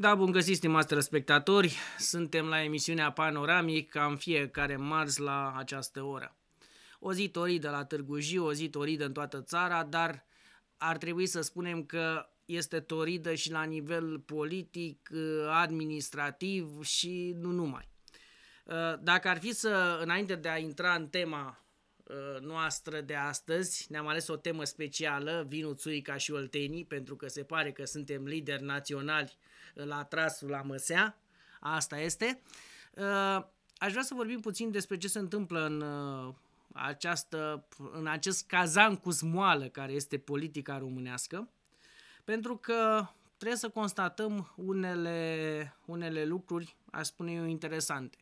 Da, bun găsit, stimați spectatori, Suntem la emisiunea Panoramic, cam fiecare marți la această oră. O zi toridă la Târgu Jiu, o zi toridă în toată țara, dar ar trebui să spunem că este toridă și la nivel politic, administrativ și nu numai. Dacă ar fi să, înainte de a intra în tema noastră de astăzi, ne-am ales o temă specială, vinul Țuica și Oltenii, pentru că se pare că suntem lideri naționali uh, la trasul la măsea, asta este. Uh, aș vrea să vorbim puțin despre ce se întâmplă în, uh, această, în acest cazan cu smoală care este politica românească, pentru că trebuie să constatăm unele, unele lucruri, aș spune eu, interesante.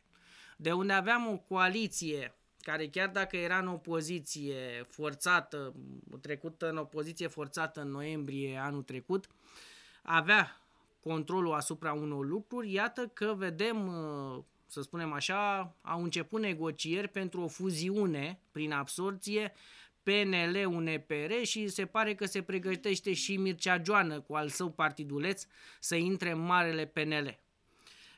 De unde aveam o coaliție care chiar dacă era în opoziție forțată, trecută în opoziție forțată în noiembrie anul trecut, avea controlul asupra unor lucruri, iată că vedem, uh, să spunem așa, au început negocieri pentru o fuziune prin absorție PNL, UNPR și se pare că se pregătește și Mircea Joană cu al său partiduleț să intre în marele PNL.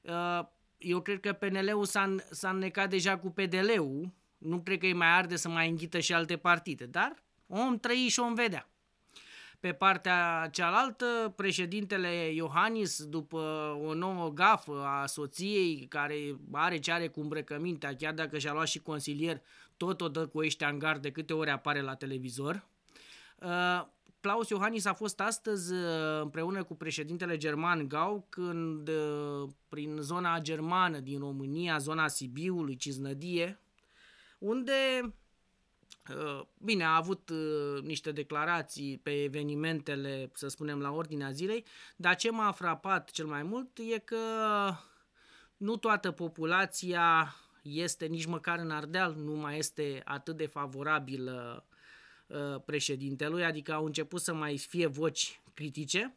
Uh, eu cred că PNL-ul s-a, s-a înnecat deja cu PDL-ul, nu cred că îi mai arde să mai înghită și alte partide, dar om trăi și om vedea. Pe partea cealaltă, președintele Iohannis, după o nouă gafă a soției, care are ce are cu îmbrăcămintea, chiar dacă și-a luat și consilier, tot o dă cu ăștia în gard de câte ori apare la televizor. Uh, Claus Iohannis a fost astăzi uh, împreună cu președintele german Gau când prin zona germană din România, zona Sibiului, Ciznădie, unde Uh, bine, a avut uh, niște declarații pe evenimentele, să spunem, la ordinea zilei, dar ce m-a frapat cel mai mult e că nu toată populația este, nici măcar în Ardeal, nu mai este atât de favorabilă uh, președintelui, adică au început să mai fie voci critice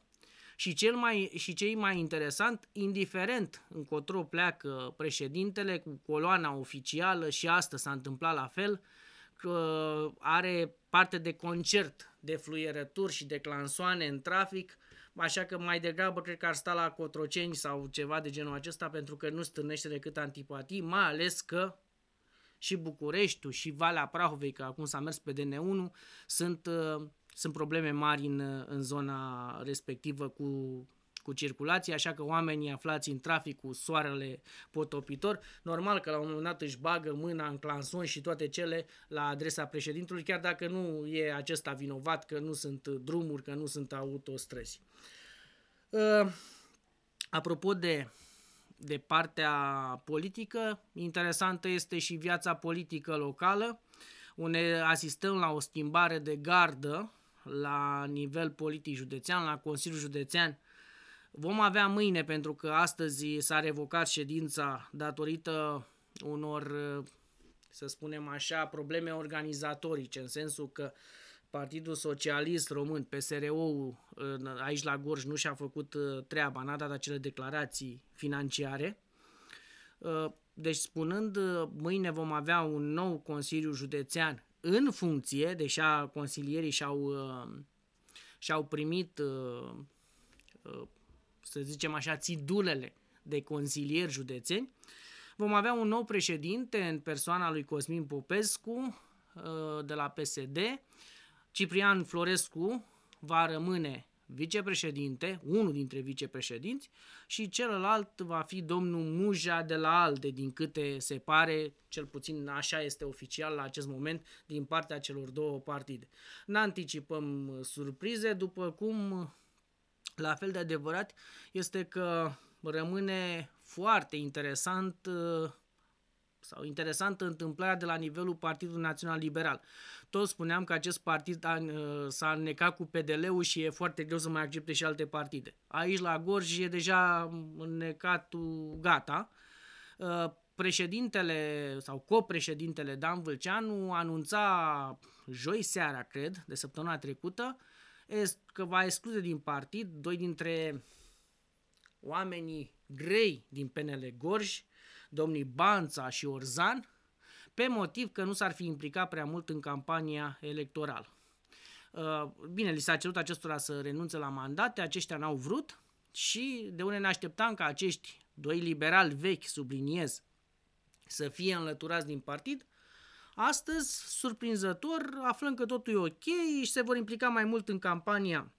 și, cel mai, și cei mai interesant, indiferent încotro pleacă președintele cu coloana oficială și asta s-a întâmplat la fel, uh, uh, are parte de concert de fluierături și de clansoane în trafic, așa că mai degrabă cred că ar sta la Cotroceni sau ceva de genul acesta pentru că nu stârnește decât antipatii, mai ales că și Bucureștiul și Valea Prahovei, că acum s-a mers pe DN1, sunt, uh, sunt probleme mari în, în zona respectivă cu cu circulație, așa că oamenii aflați în trafic cu soarele potopitor, normal că la un moment dat își bagă mâna în clanson și toate cele la adresa președintului, chiar dacă nu e acesta vinovat că nu sunt drumuri, că nu sunt autostrăzi. Uh, apropo de de partea politică. Interesantă este și viața politică locală, unde asistăm la o schimbare de gardă la nivel politic județean, la Consiliul Județean Vom avea mâine, pentru că astăzi s-a revocat ședința datorită unor, să spunem așa, probleme organizatorice, în sensul că Partidul Socialist Român, PSRO-ul, aici la Gorj nu și-a făcut uh, treaba, n-a dat acele declarații financiare. Uh, deci, spunând, uh, mâine vom avea un nou Consiliu Județean în funcție, deși consilierii și-au, și-au primit să zicem așa, țidulele de consilieri județeni. Vom avea un nou președinte în persoana lui Cosmin Popescu uh, de la PSD. Ciprian Florescu va rămâne vicepreședinte, unul dintre vicepreședinți și celălalt va fi domnul Muja de la ALDE, din câte se pare, cel puțin așa este oficial la acest moment, din partea celor două partide. Nu anticipăm surprize, după cum la fel de adevărat este că rămâne foarte interesant uh, sau interesantă întâmplarea de la nivelul Partidului Național Liberal. Tot spuneam că acest partid uh, s-a înnecat cu PDL-ul și e foarte greu să mai accepte și alte partide. Aici, la Gorj, e deja înnecatul gata. Uh, președintele sau copreședintele Dan Vâlceanu anunța joi seara, cred, de săptămâna trecută, că va exclude din partid doi dintre oamenii grei din PNL Gorj, domnii Banța și Orzan, pe motiv că nu s-ar fi implicat prea mult în campania electorală. Uh, bine, li s-a cerut acestora să renunțe la mandate, aceștia n-au vrut și de unde ne așteptam ca acești doi liberali vechi, subliniez, să fie înlăturați din partid, Astăzi, surprinzător, aflăm că totul e ok și se vor implica mai mult în campania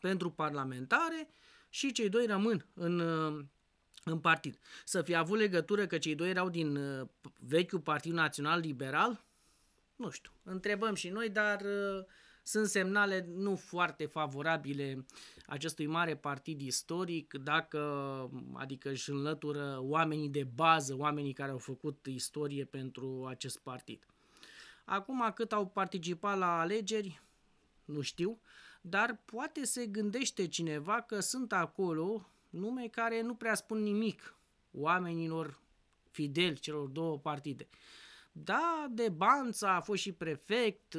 pentru parlamentare și cei doi rămân în, uh, în partid. Să fi avut legătură că cei doi erau din uh, vechiul Partid Național Liberal? Nu știu. Întrebăm și noi, dar uh, sunt semnale nu foarte favorabile acestui mare partid istoric, dacă, adică își înlătură oamenii de bază, oamenii care au făcut istorie pentru acest partid. Acum cât au participat la alegeri, nu știu, dar poate se gândește cineva că sunt acolo nume care nu prea spun nimic oamenilor fideli celor două partide. Da, de Banța a fost și prefect,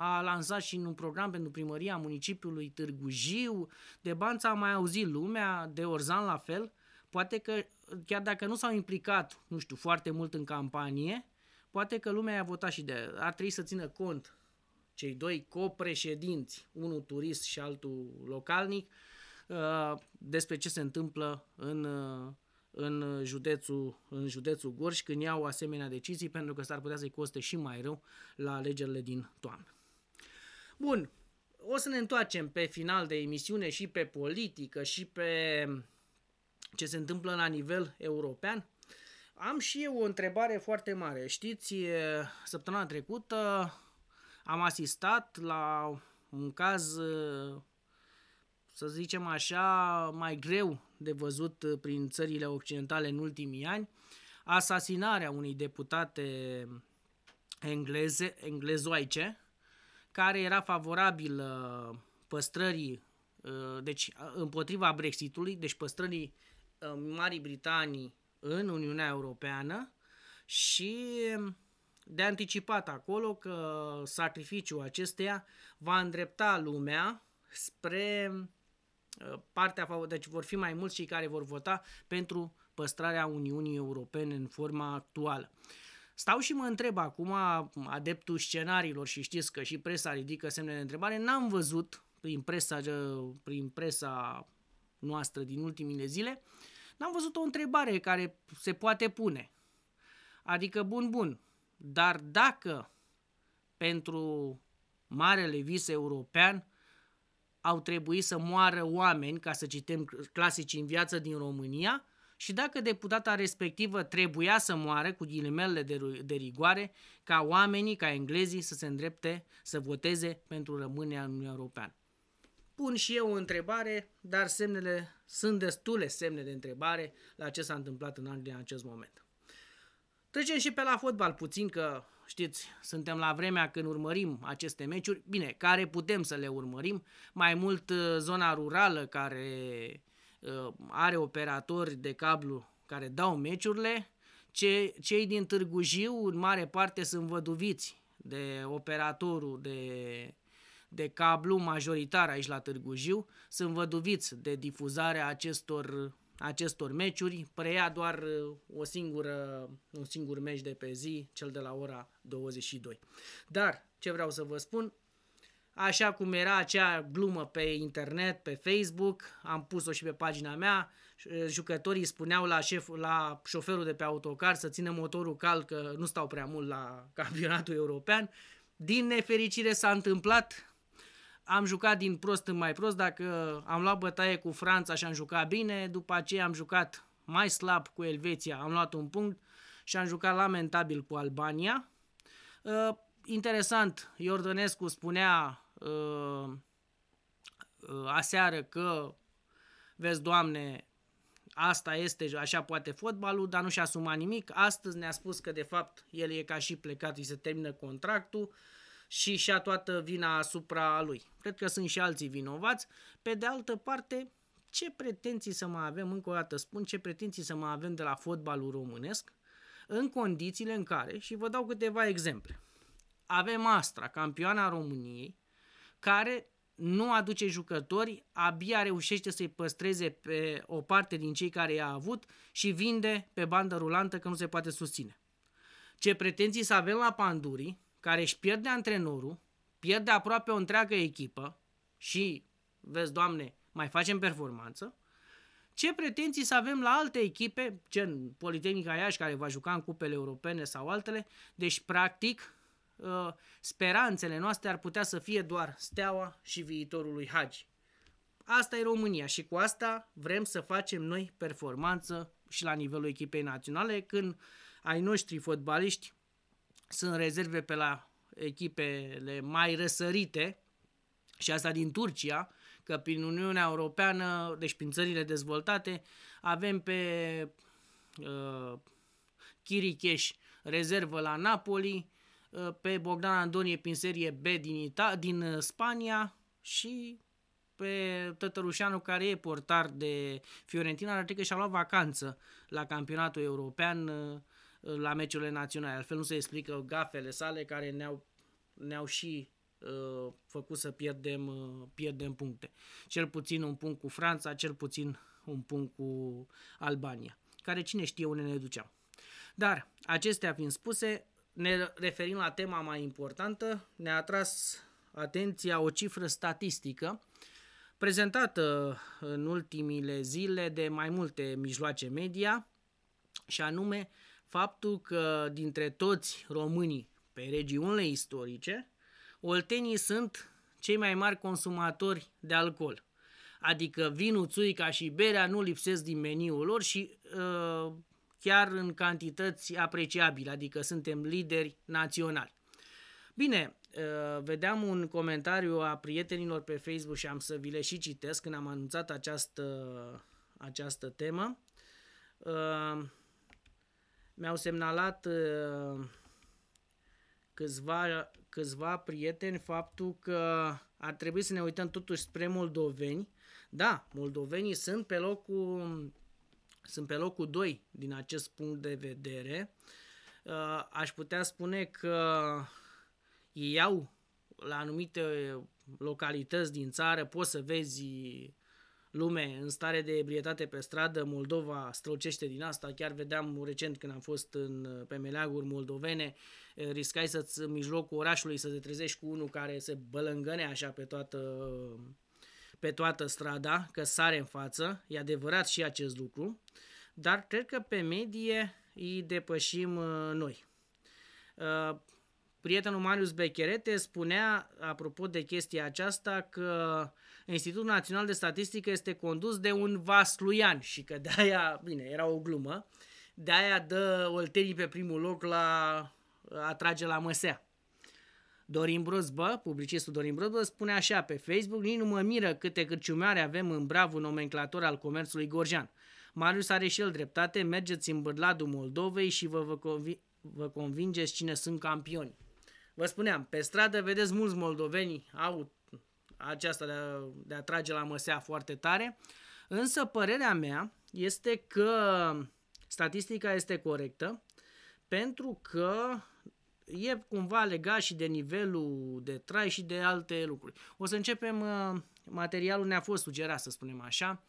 a lansat și un program pentru primăria municipiului Târgu Jiu, de bani a mai auzit lumea, de Orzan la fel, poate că chiar dacă nu s-au implicat, nu știu, foarte mult în campanie, poate că lumea a votat și de ar trebui să țină cont cei doi copreședinți, unul turist și altul localnic, uh, despre ce se întâmplă în, uh, în, județul, în județul Gorj când iau asemenea decizii, pentru că s-ar putea să-i coste și mai rău la alegerile din toamnă. Bun, o să ne întoarcem pe final de emisiune și pe politică și pe ce se întâmplă la nivel european. Am și eu o întrebare foarte mare. Știți, săptămâna trecută am asistat la un caz, să zicem așa, mai greu de văzut prin țările occidentale în ultimii ani, asasinarea unei deputate engleze, englezoice, care era favorabil uh, păstrării, uh, deci împotriva Brexitului, deci păstrării uh, Marii Britanii în Uniunea Europeană și de anticipat acolo că sacrificiul acesteia va îndrepta lumea spre partea, deci vor fi mai mulți cei care vor vota pentru păstrarea Uniunii Europene în forma actuală. Stau și mă întreb acum, adeptul scenariilor și știți că și presa ridică semne de întrebare, n-am văzut prin presa, prin presa noastră din ultimile zile, n-am văzut o întrebare care se poate pune. Adică, bun, bun, dar dacă pentru marele vis european au trebuit să moară oameni, ca să citem clasicii în viață din România, și dacă deputata respectivă trebuia să moară cu ghilimele de, de rigoare, ca oamenii, ca englezii să se îndrepte să voteze pentru rămânerea în Uniunea Europeană. Pun și eu o întrebare, dar semnele sunt destule semne de întrebare la ce s-a întâmplat în Anglia în acest moment. Trecem și pe la fotbal puțin, că știți, suntem la vremea când urmărim aceste meciuri, bine, care putem să le urmărim, mai mult eh, zona rurală care Uh, are operatori de cablu care dau meciurile, Ce, cei din Târgu Jiu în mare parte sunt văduviți de operatorul de, de cablu majoritar aici la Târgu Jiu, sunt văduviți de difuzarea acestor, acestor meciuri, preia doar uh, o singură, un singur meci de pe zi, cel de la ora 22. Dar ce vreau să vă spun, așa cum era acea glumă pe internet, pe Facebook, am pus-o și pe pagina mea, eh, jucătorii spuneau la, șef, la șoferul de pe autocar să țină motorul cald că nu stau prea mult la campionatul european. Din nefericire s-a întâmplat, am jucat din prost în mai prost, dacă am luat bătaie cu Franța și am jucat bine, după aceea am jucat mai slab cu Elveția, am luat un punct și am jucat lamentabil cu Albania. Eh, interesant, Iordănescu spunea Uh, uh, aseară că, vezi, Doamne, asta este, așa poate fotbalul, dar nu și-a asumat nimic. Astăzi ne-a spus că, de fapt, el e ca și plecat, îi se termină contractul și și-a toată vina asupra lui. Cred că sunt și alții vinovați. Pe de altă parte, ce pretenții să mai avem, încă o dată spun, ce pretenții să mai avem de la fotbalul românesc, în condițiile în care, și vă dau câteva exemple, avem Astra, campioana României, care nu aduce jucători, abia reușește să-i păstreze pe o parte din cei care i-a avut și vinde pe bandă rulantă că nu se poate susține. Ce pretenții să avem la Panduri, care își pierde antrenorul, pierde aproape o întreagă echipă și, vezi, doamne, mai facem performanță, ce pretenții să avem la alte echipe, gen Politehnica Iași, care va juca în cupele europene sau altele, deci, practic, Uh, speranțele noastre ar putea să fie doar steaua și viitorul lui Hagi. Asta e România și cu asta vrem să facem noi performanță și la nivelul echipei naționale când ai noștri fotbaliști sunt rezerve pe la echipele mai răsărite și asta din Turcia, că prin Uniunea Europeană, deci prin țările dezvoltate, avem pe uh, Chiricheș rezervă la Napoli, Uh, pe Bogdan Andonie prin serie B din, Ita- din uh, Spania și pe Tătărușanu care e portar de Fiorentina, dar că și-a luat vacanță la campionatul european uh, la meciurile naționale. Altfel nu se explică gafele sale care ne-au, ne-au și uh, făcut să pierdem, uh, pierdem puncte. Cel puțin un punct cu Franța, cel puțin un punct cu Albania, care cine știe unde ne duceam. Dar, acestea fiind spuse, ne referim la tema mai importantă, ne-a atras atenția o cifră statistică prezentată în ultimile zile de mai multe mijloace media și anume faptul că dintre toți românii pe regiunile istorice, oltenii sunt cei mai mari consumatori de alcool. Adică vinul, țuica și berea nu lipsesc din meniul lor și uh, chiar în cantități apreciabile, adică suntem lideri naționali. Bine, uh, vedeam un comentariu a prietenilor pe Facebook și am să vi le și citesc când am anunțat această, această temă. Uh, mi-au semnalat uh, câțiva, câțiva prieteni faptul că ar trebui să ne uităm totuși spre moldoveni. Da, moldovenii sunt pe locul sunt pe locul 2 din acest punct de vedere. Uh, aș putea spune că ei au la anumite localități din țară, poți să vezi lume în stare de ebrietate pe stradă, Moldova strălucește din asta, chiar vedeam recent când am fost în, pe meleaguri moldovene, eh, riscai să-ți în mijlocul orașului să te trezești cu unul care se bălângăne așa pe toată pe toată strada, că sare în față, e adevărat și acest lucru, dar cred că pe medie îi depășim uh, noi. Uh, prietenul Marius Becherete spunea, apropo de chestia aceasta, că Institutul Național de Statistică este condus de un vasluian și că de-aia, bine, era o glumă, de-aia dă olterii pe primul loc la uh, atrage la măsea. Dorin Brozbă, publicistul Dorin Brozbă, spune așa pe Facebook, nici nu mă miră câte cârciumeare avem în bravul nomenclator al comerțului gorjan. Marius are și el dreptate, mergeți în bârladul Moldovei și vă, vă, convi- vă convingeți cine sunt campioni. Vă spuneam, pe stradă vedeți mulți moldoveni au aceasta de a, de a trage la măsea foarte tare, însă părerea mea este că statistica este corectă, pentru că e cumva legat și de nivelul de trai și de alte lucruri. O să începem, uh, materialul ne-a fost sugerat, să spunem așa,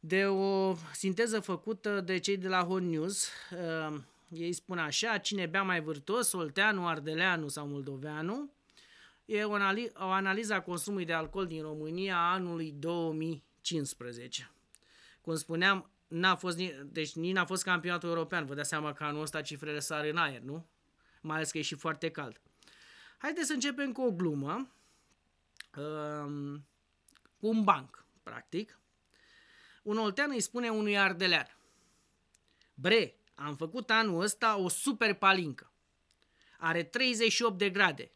de o sinteză făcută de cei de la Hot News. Uh, ei spun așa, cine bea mai vârtos, Olteanu, ardeleanu sau moldoveanu, e o, o analiză a consumului de alcool din România a anului 2015. Cum spuneam, n-a fost, deci nici n-a fost campionatul european. Vă dați seama că anul ăsta cifrele sar în aer, nu? mai ales că e și foarte cald. Haideți să începem cu o glumă, um, cu un banc, practic. Un oltean îi spune unui ardelear, Bre, am făcut anul ăsta o super palincă. Are 38 de grade.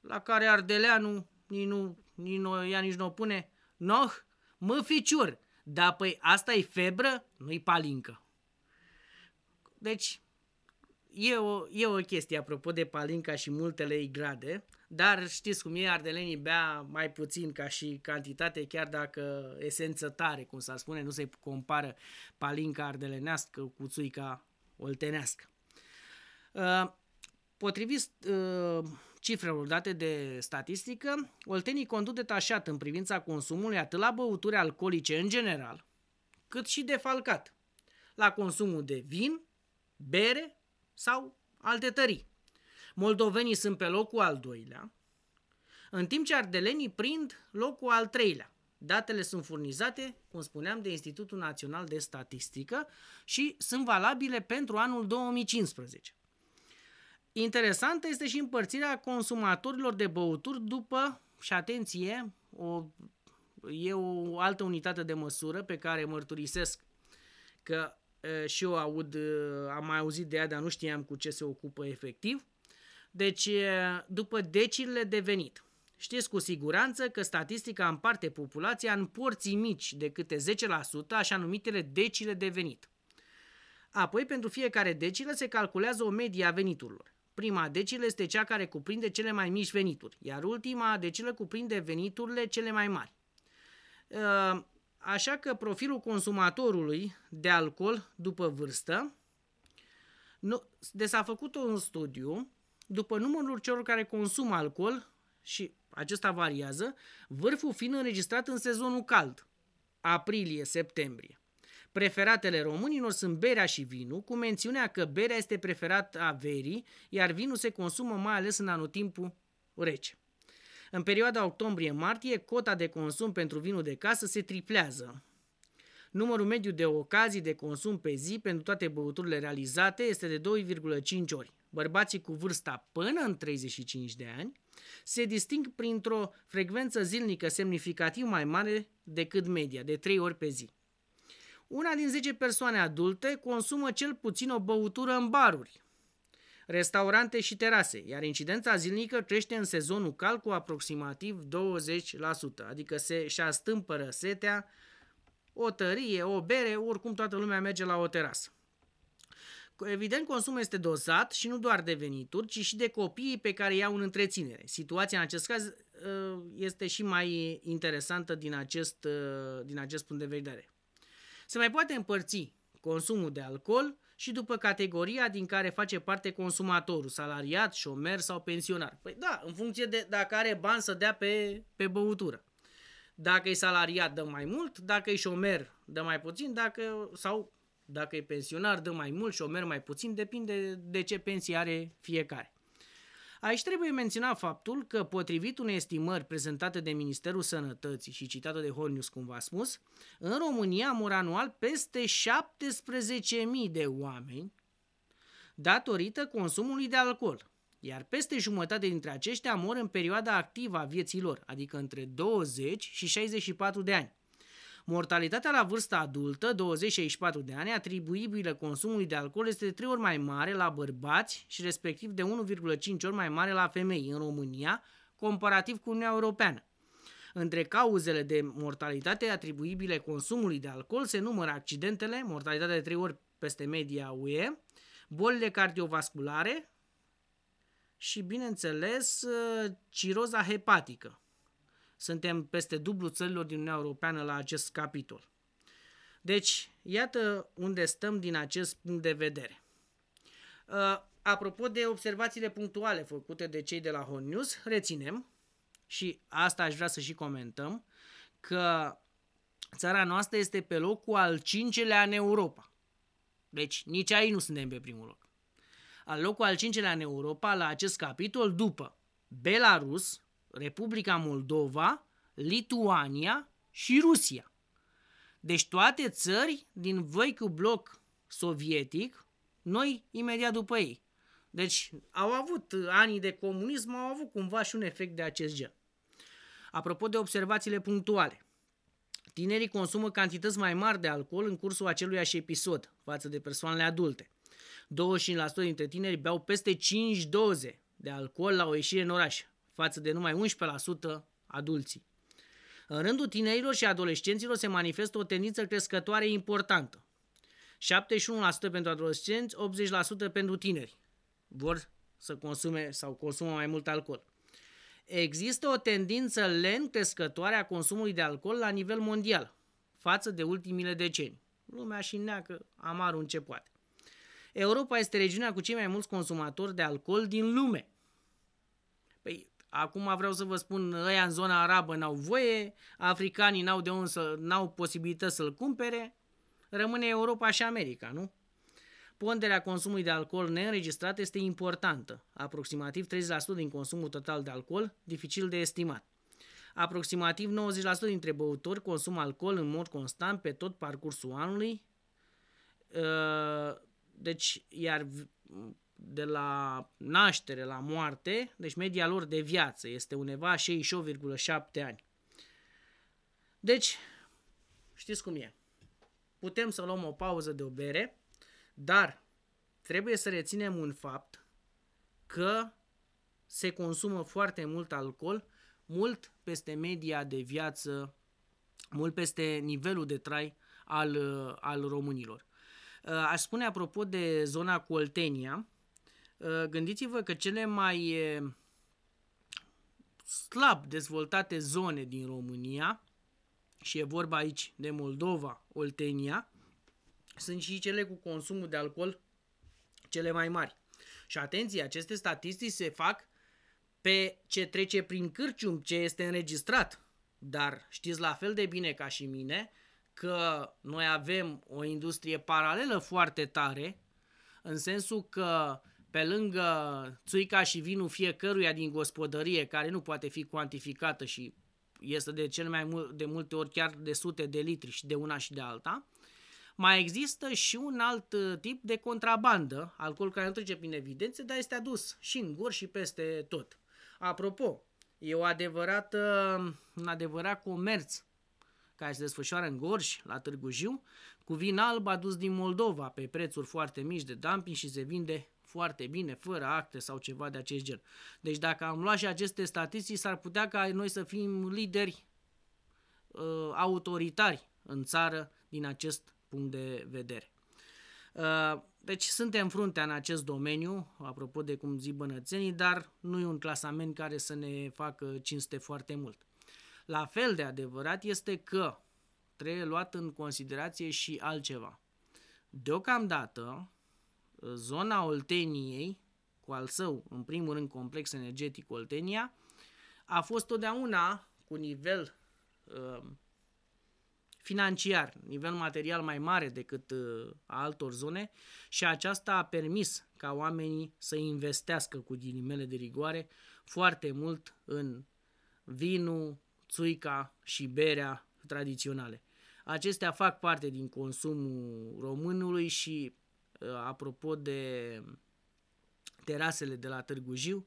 La care ardeleanul nici nu, nici nu, ea nici nu o pune. Noh, mă ficiur, dar păi asta e febră, nu-i palincă. Deci, e o, e o chestie apropo de Palinca și multele grade, dar știți cum e, ardelenii bea mai puțin ca și cantitate, chiar dacă esență tare, cum s-ar spune, nu se compară Palinca ardelenească cu țuica oltenească. Uh, potrivit uh, cifrelor date de statistică, oltenii conduc detașat în privința consumului atât la băuturi alcoolice în general, cât și defalcat la consumul de vin, bere sau alte tării. Moldovenii sunt pe locul al doilea, în timp ce ardelenii prind locul al treilea. Datele sunt furnizate, cum spuneam, de Institutul Național de Statistică și sunt valabile pentru anul 2015. Interesantă este și împărțirea consumatorilor de băuturi după, și atenție, o, e o altă unitate de măsură pe care mărturisesc că Eh, și eu aud, eh, am mai auzit de ea, dar nu știam cu ce se ocupă efectiv. Deci, eh, după decile de venit, știți cu siguranță că statistica împarte populația în porții mici de câte 10%, așa numitele decile de venit. Apoi, pentru fiecare decilă se calculează o medie a veniturilor. Prima decilă este cea care cuprinde cele mai mici venituri, iar ultima decilă cuprinde veniturile cele mai mari. Așa că profilul consumatorului de alcool după vârstă, nu, de s-a făcut un studiu după numărul celor care consumă alcool și acesta variază, vârful fiind înregistrat în sezonul cald, aprilie-septembrie. Preferatele românilor sunt berea și vinul, cu mențiunea că berea este preferată a verii, iar vinul se consumă mai ales în anotimpul rece. În perioada octombrie-martie, cota de consum pentru vinul de casă se triplează. Numărul mediu de ocazii de consum pe zi pentru toate băuturile realizate este de 2,5 ori. Bărbații cu vârsta până în 35 de ani se disting printr-o frecvență zilnică semnificativ mai mare decât media, de 3 ori pe zi. Una din 10 persoane adulte consumă cel puțin o băutură în baruri, restaurante și terase, iar incidența zilnică crește în sezonul cal cu aproximativ 20%, adică se și astâmpără setea, o tărie, o bere, oricum toată lumea merge la o terasă. Evident, consumul este dozat și nu doar de venituri, ci și de copiii pe care iau în întreținere. Situația în acest caz ă, este și mai interesantă din acest, ă, din acest punct de vedere. Se mai poate împărți consumul de alcool și după categoria din care face parte consumatorul, salariat, șomer sau pensionar. Păi da, în funcție de dacă are bani să dea pe, pe băutură. Dacă e salariat, dă mai mult, dacă e șomer, dă mai puțin, dacă, sau dacă e pensionar, dă mai mult, șomer mai puțin, depinde de ce pensie are fiecare. Aici trebuie menționat faptul că, potrivit unei estimări prezentate de Ministerul Sănătății și citată de Hornius, cum v-a spus, în România mor anual peste 17.000 de oameni datorită consumului de alcool, iar peste jumătate dintre aceștia mor în perioada activă a vieților, adică între 20 și 64 de ani. Mortalitatea la vârsta adultă, 20-64 de ani, atribuibilă consumului de alcool este de 3 ori mai mare la bărbați și respectiv de 1,5 ori mai mare la femei în România, comparativ cu Uniunea Europeană. Între cauzele de mortalitate atribuibile consumului de alcool se numără accidentele, mortalitatea de 3 ori peste media UE, bolile cardiovasculare și, bineînțeles, ciroza hepatică. Suntem peste dublu țărilor din Uniunea Europeană la acest capitol. Deci, iată unde stăm din acest punct de vedere. Uh, apropo de observațiile punctuale făcute de cei de la Hot News, reținem și asta aș vrea să și comentăm, că țara noastră este pe locul al cincelea în Europa. Deci nici aici nu suntem pe primul loc. Al locul al cincelea în Europa la acest capitol după Belarus, Republica Moldova, Lituania și Rusia. Deci toate țări din vechiul bloc sovietic, noi imediat după ei. Deci au avut anii de comunism, au avut cumva și un efect de acest gen. Apropo de observațiile punctuale, tinerii consumă cantități mai mari de alcool în cursul aceluiași episod față de persoanele adulte. 25% dintre tineri beau peste 5 doze de alcool la o ieșire în oraș, față de numai 11% adulții. În rândul tinerilor și adolescenților se manifestă o tendință crescătoare importantă. 71% pentru adolescenți, 80% pentru tineri. Vor să consume sau consumă mai mult alcool. Există o tendință lent crescătoare a consumului de alcool la nivel mondial, față de ultimile decenii. Lumea și neacă amarul ce poate. Europa este regiunea cu cei mai mulți consumatori de alcool din lume. Păi, Acum vreau să vă spun, ăia în zona arabă n-au voie, africanii n-au de unde să, n-au posibilități să-l cumpere, rămâne Europa și America, nu? Ponderea consumului de alcool neînregistrat este importantă, aproximativ 30% din consumul total de alcool, dificil de estimat. Aproximativ 90% dintre băutori consumă alcool în mod constant pe tot parcursul anului, ă, deci, iar de la naștere la moarte, deci media lor de viață este undeva 68,7 ani. Deci, știți cum e. Putem să luăm o pauză de o bere, dar trebuie să reținem un fapt că se consumă foarte mult alcool, mult peste media de viață, mult peste nivelul de trai al, al românilor. Uh, aș spune apropo de zona cu Oltenia, Uh, gândiți-vă că cele mai uh, slab dezvoltate zone din România, și e vorba aici de Moldova, Oltenia, sunt și cele cu consumul de alcool cele mai mari. Și atenție, aceste statistici se fac pe ce trece prin cârcium, ce este înregistrat. Dar știți la fel de bine ca și mine că noi avem o industrie paralelă foarte tare, în sensul că uh, pe lângă țuica și vinul fiecăruia din gospodărie, care nu poate fi cuantificată și este de cel mai mult, de multe ori chiar de sute de litri și de una și de alta, mai există și un alt uh, tip de contrabandă, alcool care nu trece prin evidențe, dar este adus și în gur și peste tot. Apropo, e o adevărată, un adevărat comerț care se desfășoară în Gorj, la Târgu Jiu, cu vin alb adus din Moldova pe prețuri foarte mici de dumping și se vinde foarte bine, fără acte sau ceva de acest gen. Deci dacă am luat și aceste statistici, s-ar putea ca noi să fim lideri uh, autoritari în țară din acest punct de vedere. Uh, deci suntem în fruntea în acest domeniu, apropo de cum zic bănățenii, dar nu e un clasament care să ne facă cinste foarte mult. La fel de adevărat este că trebuie luat în considerație și altceva. Deocamdată, zona Olteniei, cu al său, în primul rând, complex energetic Oltenia, a fost totdeauna cu nivel uh, financiar, nivel material mai mare decât uh, a altor zone și aceasta a permis ca oamenii să investească cu ghilimele de rigoare foarte mult în vinul, țuica și berea tradiționale. Acestea fac parte din consumul românului și Uh, apropo de terasele de la Târgu Jiu,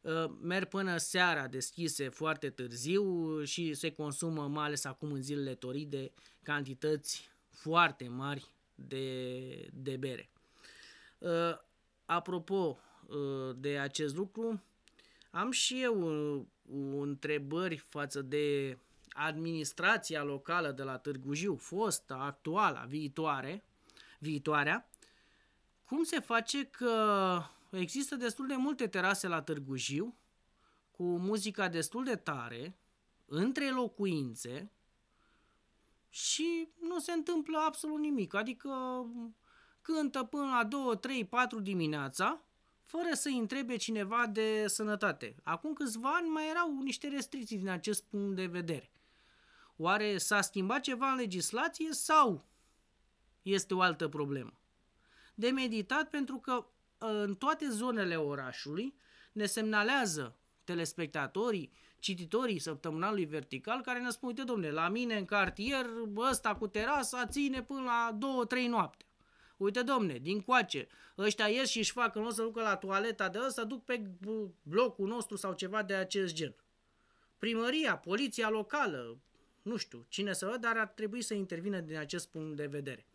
uh, merg până seara deschise foarte târziu și se consumă, mai ales acum în zilele toride, cantități foarte mari de, de bere. Uh, apropo de acest lucru, am și eu întrebări față de administrația locală de la Târgu Jiu, fost, actuală, viitoare, viitoarea, cum se face că există destul de multe terase la Târgu Jiu, cu muzica destul de tare, între locuințe și nu se întâmplă absolut nimic. Adică cântă până la 2, 3, 4 dimineața, fără să întrebe cineva de sănătate. Acum câțiva ani mai erau niște restricții din acest punct de vedere. Oare s-a schimbat ceva în legislație sau este o altă problemă? de meditat pentru că uh, în toate zonele orașului ne semnalează telespectatorii, cititorii săptămânalului vertical care ne spun, uite domne, la mine în cartier ăsta cu terasa ține până la 2-3 noapte. Uite, domne, din coace, ăștia ies și își fac, în o să ducă la toaleta de ăsta, duc pe blocul nostru sau ceva de acest gen. Primăria, poliția locală, nu știu cine să văd, dar ar trebui să intervină din acest punct de vedere.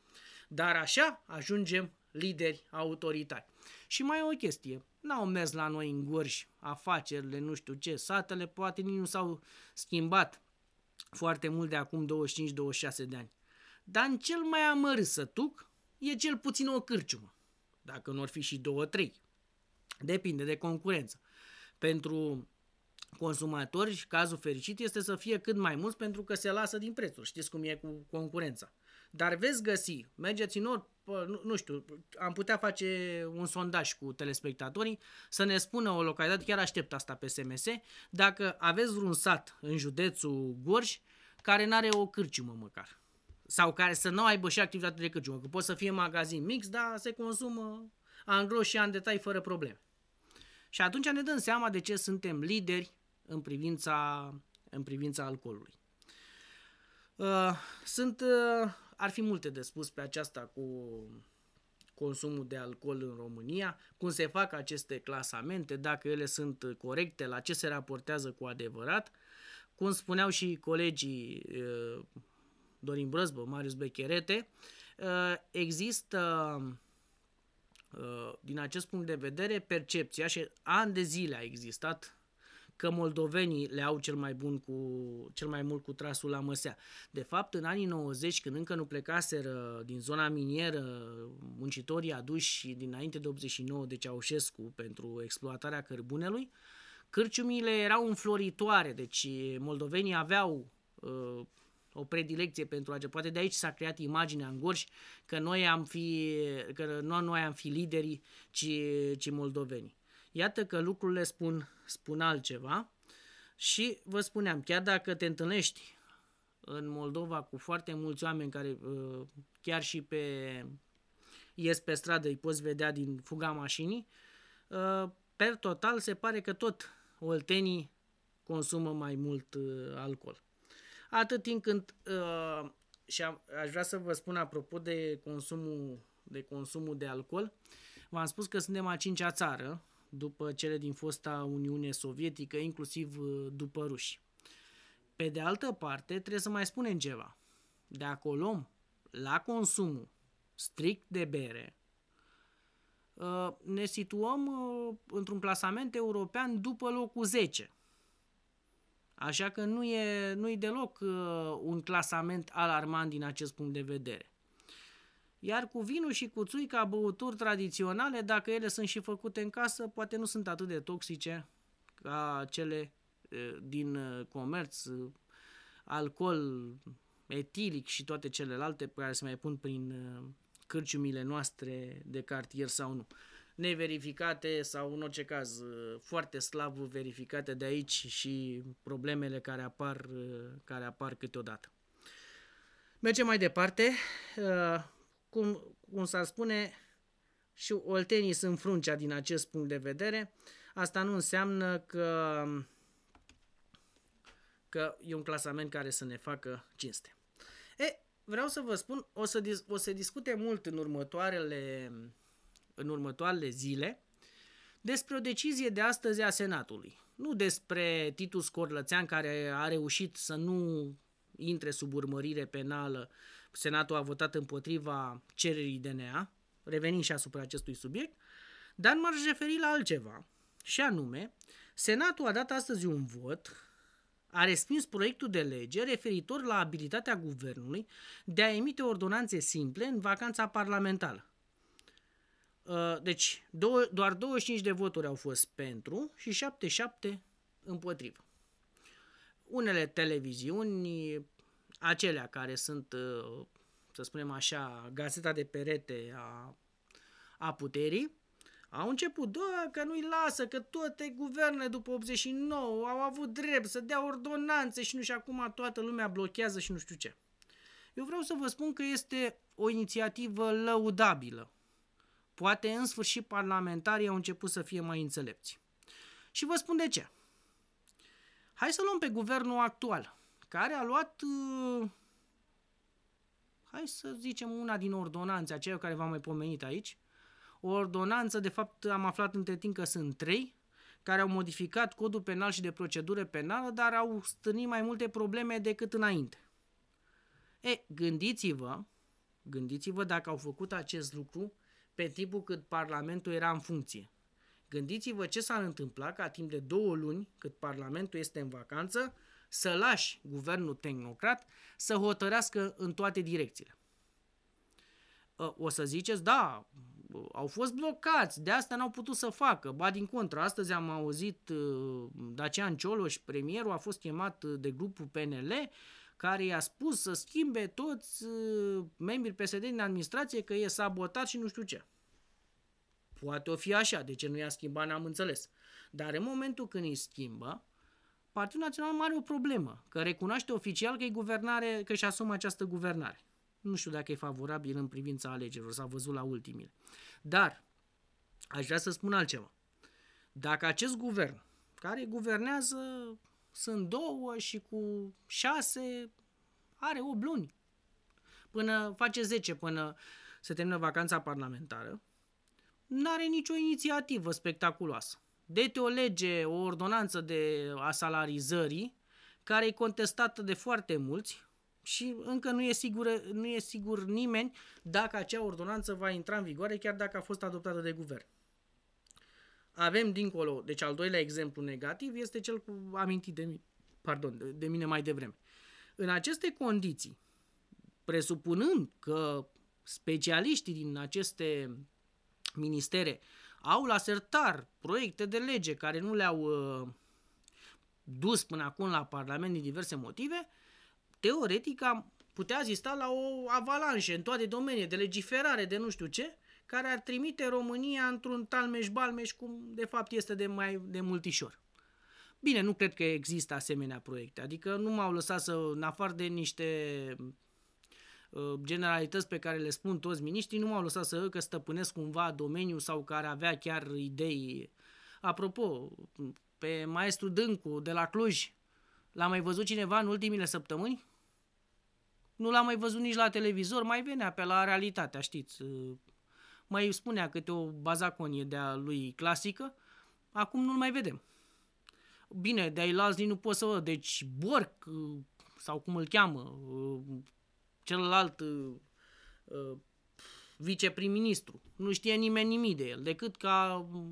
Dar așa ajungem lideri autoritari. Și mai e o chestie, n-au mers la noi în gorj afacerile, nu știu ce, satele poate nici nu s-au schimbat foarte mult de acum 25-26 de ani. Dar în cel mai amărât sătuc e cel puțin o cârciumă, dacă nu ar fi și două, trei. Depinde de concurență. Pentru consumatori și cazul fericit este să fie cât mai mulți pentru că se lasă din prețuri. Știți cum e cu concurența. Dar veți găsi, mergeți în ori bă, nu, nu știu, am putea face un sondaj cu telespectatorii să ne spună o localitate, chiar aștept asta pe SMS, dacă aveți un sat în județul Gorj care n-are o cârciumă măcar sau care să nu aibă și activitate de cârciumă, că poate să fie magazin mix, dar se consumă angro și în detai fără probleme. Și atunci ne dăm seama de ce suntem lideri în privința, în privința alcoolului. Uh, sunt uh, ar fi multe de spus pe aceasta cu consumul de alcool în România, cum se fac aceste clasamente, dacă ele sunt corecte, la ce se raportează cu adevărat. Cum spuneau și colegii eh, Dorin Brăzbă, Marius Becherete, eh, există eh, din acest punct de vedere percepția și ani de zile a existat că moldovenii le au cel mai, bun cu, cel mai mult cu trasul la măsea. De fapt, în anii 90, când încă nu plecaseră din zona minieră muncitorii aduși dinainte de 89 de Ceaușescu pentru exploatarea cărbunelui, cârciumile erau înfloritoare, deci moldovenii aveau uh, o predilecție pentru a Poate de aici s-a creat imaginea în Gorj că noi am fi, că nu noi am fi liderii, ci, ci moldovenii. Iată că lucrurile spun, spun altceva și vă spuneam, chiar dacă te întâlnești în Moldova cu foarte mulți oameni care uh, chiar și pe ies pe stradă, îi poți vedea din fuga mașinii, uh, per total se pare că tot oltenii consumă mai mult uh, alcool. Atât timp când și aș vrea să vă spun apropo de consumul de consumul de alcool. V-am spus că suntem a cincea țară după cele din fosta Uniune Sovietică, inclusiv uh, după ruși. Pe de altă parte, trebuie să mai spunem ceva. De acolo, la consumul strict de bere, uh, ne situăm uh, într-un plasament european după locul 10. Așa că nu e, nu e deloc un clasament alarmant din acest punct de vedere. Iar cu vinul și cu țuica, băuturi tradiționale, dacă ele sunt și făcute în casă, poate nu sunt atât de toxice ca cele din comerț, alcool etilic și toate celelalte pe care se mai pun prin cârciumile noastre de cartier sau nu. Neverificate sau în orice caz foarte slab verificate de aici și problemele care apar, care apar câteodată. Mergem mai departe cum, cum s-ar spune, și oltenii sunt fruncea din acest punct de vedere. Asta nu înseamnă că, că e un clasament care să ne facă cinste. E, vreau să vă spun, o să, o să discute mult în următoarele, în următoarele zile despre o decizie de astăzi a Senatului. Nu despre Titus Corlățean care a reușit să nu intre sub urmărire penală Senatul a votat împotriva cererii DNA, revenind și asupra acestui subiect, dar m-aș referi la altceva, și anume, Senatul a dat astăzi un vot, a respins proiectul de lege referitor la abilitatea guvernului de a emite ordonanțe simple în vacanța parlamentară. Uh, deci, doar 25 de voturi au fost pentru și 77 împotrivă. Unele televiziuni, acelea care sunt, uh, să spunem așa, gazeta de perete a, a puterii, au început, da, că nu-i lasă, că toate guvernele după 89 au avut drept să dea ordonanțe și nu și acum toată lumea blochează și nu știu ce. Eu vreau să vă spun că este o inițiativă lăudabilă. Poate în sfârșit parlamentarii au început să fie mai înțelepți. Și vă spun de ce. Hai să luăm pe guvernul actual care a luat, uh, hai să zicem, una din ordonanțe, aceea care v-am mai pomenit aici. O ordonanță, de fapt am aflat între timp că sunt trei, care au modificat codul penal și de procedură penală, dar au stârnit mai multe probleme decât înainte. E, gândiți-vă, gândiți-vă dacă au făcut acest lucru pe timpul cât Parlamentul era în funcție. Gândiți-vă ce s-ar întâmpla ca timp de două luni, cât Parlamentul este în vacanță, să lași guvernul tehnocrat să hotărească în toate direcțiile. Ă, o să ziceți, da, au fost blocați, de asta n-au putut să facă. Ba din contră, astăzi am auzit ă, Dacian Cioloș, premierul, a fost chemat de grupul PNL, care i-a spus să schimbe toți ă, membrii PSD din administrație că e sabotat și nu știu ce. Poate o fi așa, de ce nu i-a schimbat, n-am înțeles. Dar în momentul când îi schimbă, Partidul Național are o problemă, că recunoaște oficial că e guvernare, că își asumă această guvernare. Nu știu dacă e favorabil în privința alegerilor, s-a văzut la ultimile. Dar aș vrea să spun altceva. Dacă acest guvern, care guvernează, sunt două și cu șase, are 8 luni, până face 10, până se termină vacanța parlamentară, nu are nicio inițiativă spectaculoasă. Dete o lege, o ordonanță de asalarizării, care e contestată de foarte mulți și încă nu e, sigură, nu e sigur nimeni dacă acea ordonanță va intra în vigoare, chiar dacă a fost adoptată de guvern. Avem dincolo, deci al doilea exemplu negativ este cel cu amintit de, pardon, de mine mai devreme. În aceste condiții, presupunând că specialiștii din aceste ministere uh, au la sertar proiecte de lege care nu le-au uh, dus până acum la Parlament din diverse motive, teoretic am putea asista la o avalanșă în toate domeniile de legiferare, de nu știu ce, care ar trimite România într-un talmeș-balmeș cum de fapt este de mai de multișor. Bine, nu cred că există asemenea proiecte, adică nu m-au lăsat să, în afară de niște Uh, generalități pe care le spun toți miniștrii nu m-au lăsat să că stăpânesc cumva domeniul sau care avea chiar idei. Apropo, pe maestru Dâncu de la Cluj, l-a mai văzut cineva în ultimile săptămâni? Nu l-a mai văzut nici la televizor, mai venea pe la realitatea, știți. Uh, mai spunea câte o bazaconie de-a lui clasică, acum nu-l mai vedem. Bine, de-ai nu pot să văd, deci Borc, uh, sau cum îl cheamă, celălalt uh, uh, viceprim-ministru. Nu știe nimeni nimic de el, decât că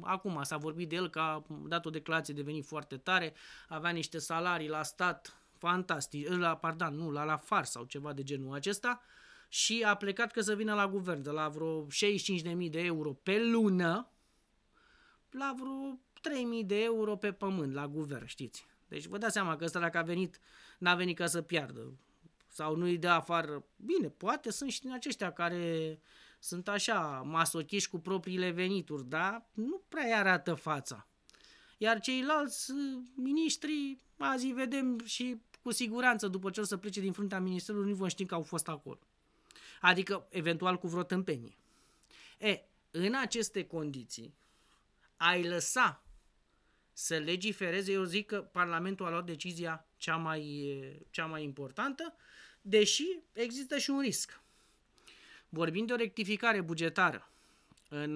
acum s-a vorbit de el că a dat o declarație venit foarte tare, avea niște salarii la stat fantastic, la, pardon, nu, la la far sau ceva de genul acesta și a plecat că să vină la guvern de la vreo 65.000 de euro pe lună la vreo 3.000 de euro pe pământ la guvern, știți. Deci vă dați seama că ăsta dacă a venit, n-a venit ca să piardă sau nu-i dă afară. Bine, poate sunt și din aceștia care sunt așa masochiști cu propriile venituri, dar nu prea arată fața. Iar ceilalți miniștri, azi vedem și cu siguranță după ce o să plece din fruntea ministerului, nu vom ști că au fost acolo. Adică, eventual, cu vreo tâmpenie. E, în aceste condiții, ai lăsa să legifereze, eu zic că Parlamentul a luat decizia cea mai, cea mai importantă, deși există și un risc. vorbind de o rectificare bugetară în,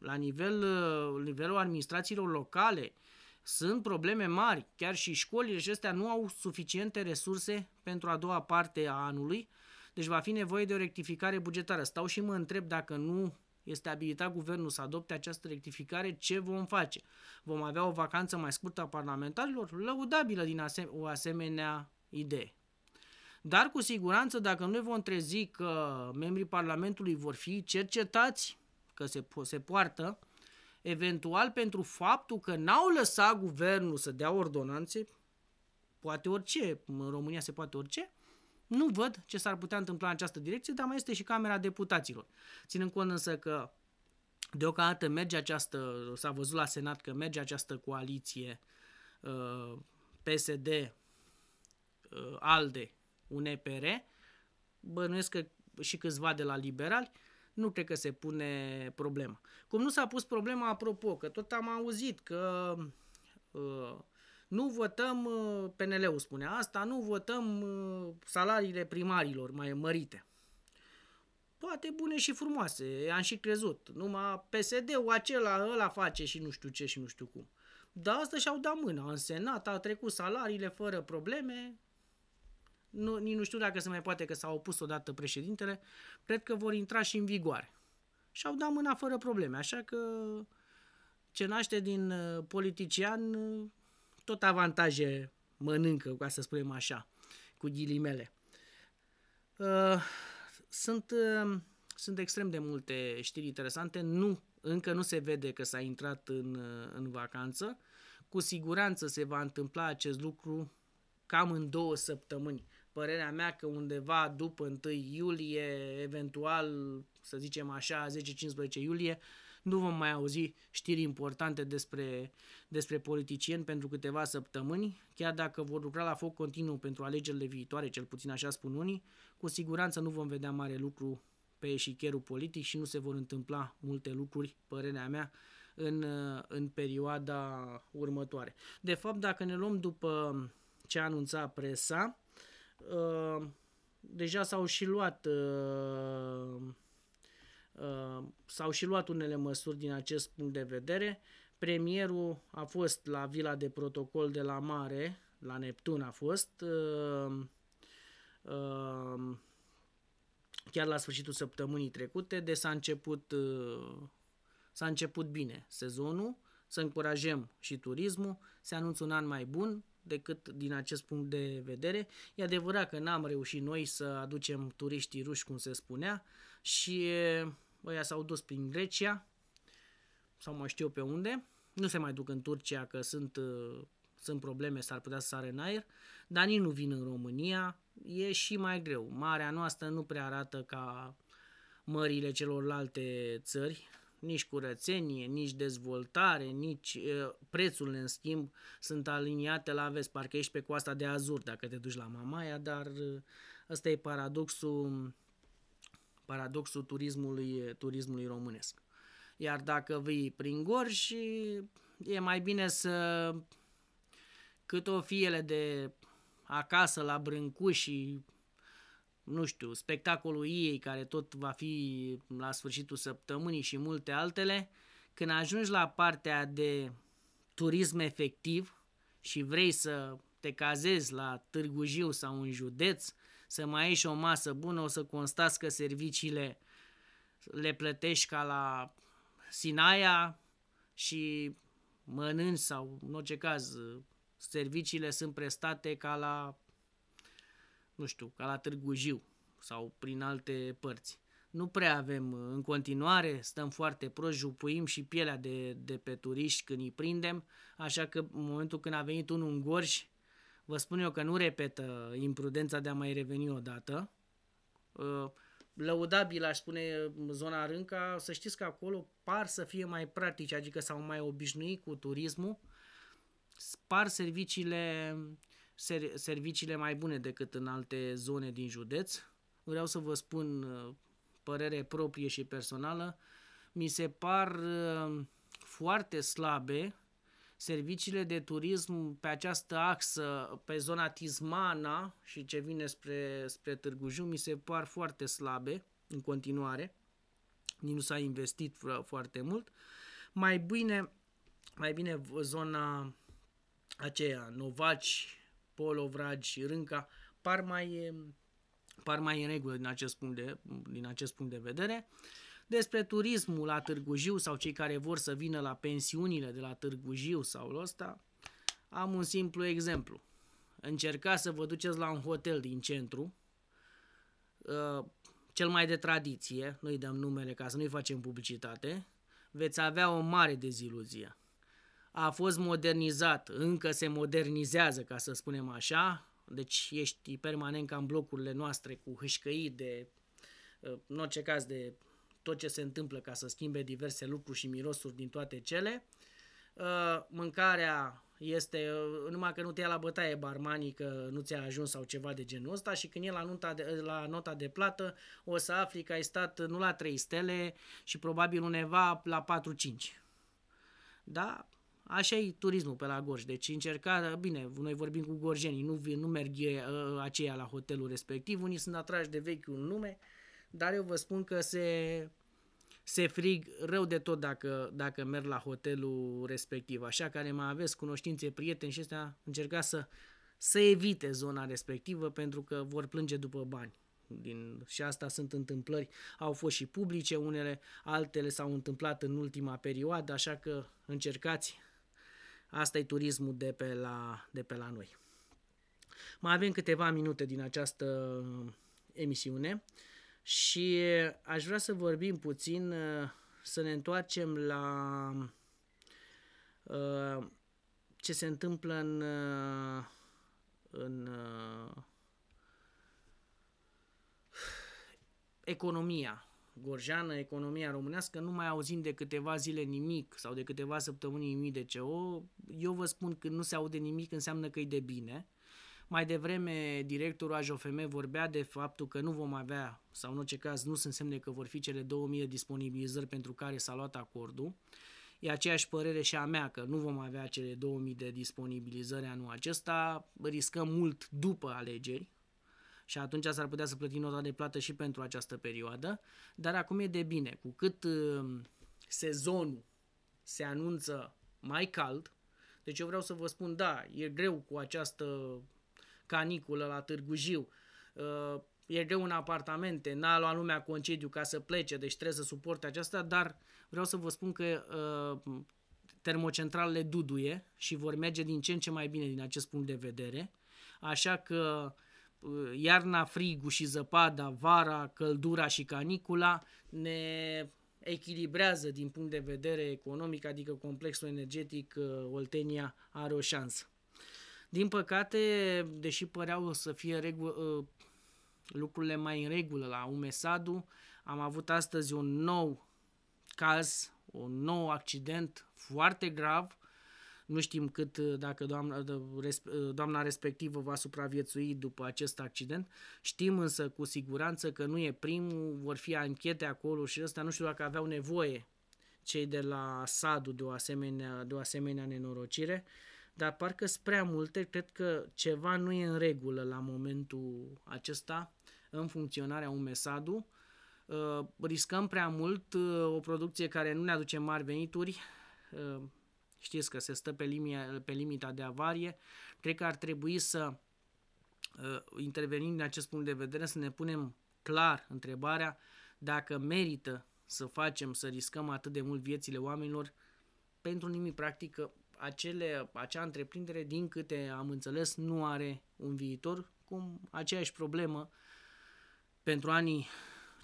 la nivel, nivelul administrațiilor locale, sunt probleme mari, chiar și școlile și astea nu au suficiente resurse pentru a doua parte a anului, deci va fi nevoie de o rectificare bugetară. Stau și mă întreb dacă nu este abilitat guvernul să adopte această rectificare, ce vom face? Vom avea o vacanță mai scurtă a parlamentarilor? Lăudabilă din asem- o asemenea idee. Dar cu siguranță dacă noi vom trezi că membrii Parlamentului vor fi cercetați, că se, po- se poartă, eventual pentru faptul că n-au lăsat guvernul să dea ordonanțe, poate orice, în România se poate orice, nu văd ce s-ar putea întâmpla în această direcție, dar mai este și Camera Deputaților. Ținând cont însă că deocamdată merge această, s-a văzut la Senat că merge această coaliție uh, PSD, uh, ALDE, UNPR, bănuiesc că și câțiva de la liberali, nu cred că se pune problema. Cum nu s-a pus problema, apropo, că tot am auzit că uh, nu votăm, uh, PNL-ul spune asta, nu votăm uh, salariile primarilor mai mărite. Toate bune și frumoase, am și crezut. Numai PSD-ul acela, ăla face și nu știu ce și nu știu cum. Dar asta și-au dat mâna. În Senat a trecut salariile fără probleme. Nu, nici nu știu dacă se mai poate că s-a opus odată președintele. Cred că vor intra și în vigoare. Și-au dat mâna fără probleme. Așa că ce naște din uh, politician tot avantaje mănâncă, ca să spunem așa, cu ghilimele. Uh, sunt, uh, sunt extrem de multe știri interesante. Nu, încă nu se vede că s-a intrat în, uh, în vacanță. Cu siguranță se va întâmpla acest lucru cam în două săptămâni. Părerea mea că undeva după 1 iulie, eventual, să zicem așa, 10-15 iulie, nu vom mai auzi știri importante despre, despre politicieni pentru câteva săptămâni, chiar dacă vor lucra la foc continuu pentru alegerile viitoare, cel puțin așa spun unii, cu siguranță nu vom vedea mare lucru pe eșicherul politic și nu se vor întâmpla multe lucruri, părerea mea, în, în perioada următoare. De fapt, dacă ne luăm după ce anunța presa, uh, deja s-au și luat uh, Uh, s-au și luat unele măsuri din acest punct de vedere. Premierul a fost la vila de protocol de la Mare, la Neptun a fost, uh, uh, chiar la sfârșitul săptămânii trecute, de deci s-a început, s-a început bine sezonul, să încurajăm și turismul, se anunță un an mai bun, decât din acest punct de vedere. E adevărat că n-am reușit noi să aducem turiștii ruși, cum se spunea, și băia s-au dus prin Grecia sau mai știu pe unde. Nu se mai duc în Turcia că sunt, uh, sunt probleme, s-ar putea să sare în aer, dar nici nu vin în România. E și mai greu. Marea noastră nu prea arată ca mările celorlalte țări, nici curățenie, nici dezvoltare, nici uh, prețurile în schimb sunt aliniate la vest, parcă ești pe coasta de Azur dacă te duci la Mamaia, dar uh, ăsta e paradoxul paradoxul turismului, turismului românesc. Iar dacă vii prin gorj, e mai bine să cât o fiele de acasă la Brâncuși nu știu, spectacolul ei care tot va fi la sfârșitul săptămânii și multe altele, când ajungi la partea de turism efectiv și vrei să te cazezi la Târgu Jiu sau în județ să mai ai și o masă bună, o să constați că serviciile le plătești ca la Sinaia și mănânci sau, în orice caz, serviciile sunt prestate ca la, nu știu, ca la Târgu Jiu sau prin alte părți. Nu prea avem uh, în continuare, stăm foarte prost, jupuim și pielea de, de pe turiști când îi prindem, așa că în momentul când a venit în Gorj, Vă spun eu că nu repetă imprudența de a mai reveni odată. Uh, lăudabil, aș spune, zona Rânca, să știți că acolo par să fie mai practici, adică s-au mai obișnuit cu turismul, par serviciile, ser, serviciile mai bune decât în alte zone din județ. Vreau să vă spun uh, părere proprie și personală, mi se par uh, foarte slabe serviciile de turism pe această axă, pe zona Tismana și ce vine spre, spre Târgu Jiu, mi se par foarte slabe în continuare. Nici nu s-a investit foarte mult. Mai bine, mai bine zona aceea, Novaci, Polovragi, Rânca, par mai, par mai în regulă din acest punct de, din acest punct de vedere. Uh, despre turismul la Târgu Jiu sau cei care vor să vină la pensiunile de la Târgu Jiu sau ăsta, am un simplu exemplu. Încercați să vă duceți la un hotel din centru, uh, cel mai de tradiție, nu-i dăm numele ca să nu-i facem publicitate, veți avea o mare deziluzie. A fost modernizat, încă se modernizează, ca să spunem așa, deci ești permanent ca în blocurile noastre cu hâșcăii de, uh, în orice caz, de tot ce se întâmplă ca să schimbe diverse lucruri și mirosuri din toate cele. Uh, mâncarea este, uh, numai că nu te ia la bătaie barmanii că nu ți-a ajuns sau ceva de genul ăsta și când e la, nota de, uh, la nota de plată o să afli că ai stat nu la 3 stele și probabil undeva la 4-5. Da? Așa e turismul pe la Gorj. Deci încerca, bine, noi vorbim cu gorjenii, nu, nu merg aceia la hotelul respectiv, unii sunt atrași de vechiul nume, uh, dar eu vă spun că se, se frig rău de tot dacă, dacă merg la hotelul respectiv. Așa care mai aveți cunoștințe, prieteni și ăsta, încercați să, să evite zona respectivă pentru că vor plânge după bani. Din, și asta sunt întâmplări, au fost și publice unele, altele s-au întâmplat în ultima perioadă, așa că încercați, asta e turismul de pe la, de pe la noi. Mai avem câteva minute din această uh, emisiune. Și aș vrea să vorbim puțin, uh, să ne întoarcem la uh, ce se întâmplă în, uh, în economia gorjeană, economia românească, nu mai auzim de câteva zile nimic sau de câteva săptămâni nimic de CO. Eu vă spun că nu se aude nimic înseamnă că e de bine. Mai devreme, directorul AJOFM vorbea de faptul că nu vom avea, sau în orice caz nu se însemne că vor fi cele 2000 disponibilizări pentru care s-a luat acordul. E aceeași părere și a mea că nu vom avea cele 2000 de disponibilizări anul acesta, riscăm mult după alegeri, și atunci s-ar putea să plătim nota de plată și pentru această perioadă, dar acum e de bine. Cu cât um, sezonul se anunță mai cald, deci eu vreau să vă spun, da, e greu cu această caniculă la Târgu Jiu, uh, e greu în apartamente, n-a luat lumea concediu ca să plece, deci trebuie să suporte aceasta, dar vreau să vă spun că uh, termocentralele duduie și vor merge din ce în ce mai bine din acest punct de vedere, așa că uh, iarna, frigul și zăpada, vara, căldura și canicula ne echilibrează din punct de vedere economic, adică complexul energetic Oltenia are o șansă. Din păcate, deși păreau să fie regu- ă, lucrurile mai în regulă la Umesadu, am avut astăzi un nou caz, un nou accident foarte grav. Nu știm cât ă, dacă doamna, ă, doamna respectivă va supraviețui după acest accident. Știm însă cu siguranță că nu e primul, vor fi anchete acolo și ăsta nu știu dacă aveau nevoie cei de la SADU de o asemenea, de o asemenea nenorocire. Uh, dar parcă sunt prea multe, cred că ceva nu e în regulă la momentul acesta în funcționarea UMESAD-ul. Uh, riscăm prea mult uh, o producție care nu ne aduce mari venituri, uh, știți că se stă pe, limia, pe limita de avarie, cred că ar trebui să intervenim din acest punct de vedere, să ne punem clar întrebarea dacă merită să facem, să riscăm atât de mult viețile oamenilor pentru nimic, practic, acele, acea întreprindere, din câte am înțeles, nu are un viitor, cum aceeași problemă pentru anii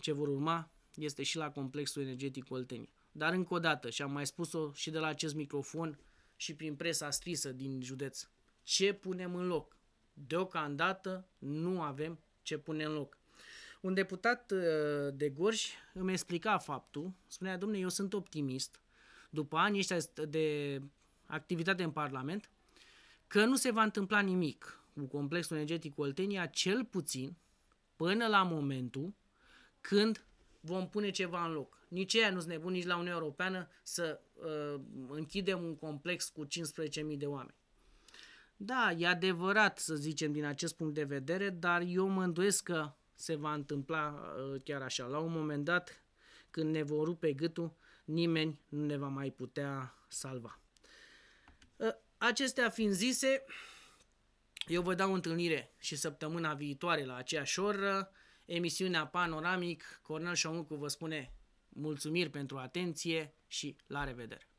ce vor urma este și la complexul energetic Oltenia. Dar încă o dată, și am mai spus-o și de la acest microfon și prin presa scrisă din județ, ce punem în loc? Deocamdată nu avem ce pune în loc. Un deputat uh, de Gorj îmi explica faptul, spunea, domnule, eu sunt optimist, după anii ăștia de activitate în Parlament, că nu se va întâmpla nimic cu complexul energetic Oltenia, cel puțin până la momentul când vom pune ceva în loc. Nici ea nu-s nebun nici la Uniunea Europeană să uh, închidem un complex cu 15.000 de oameni. Da, e adevărat să zicem din acest punct de vedere, dar eu mă îndoiesc că se va întâmpla uh, chiar așa. La un moment dat, când ne vor rupe gâtul, nimeni nu ne va mai putea salva. Acestea fiind zise, eu vă dau întâlnire și săptămâna viitoare la aceeași oră. Emisiunea Panoramic, Cornel Șomucu vă spune mulțumiri pentru atenție și la revedere!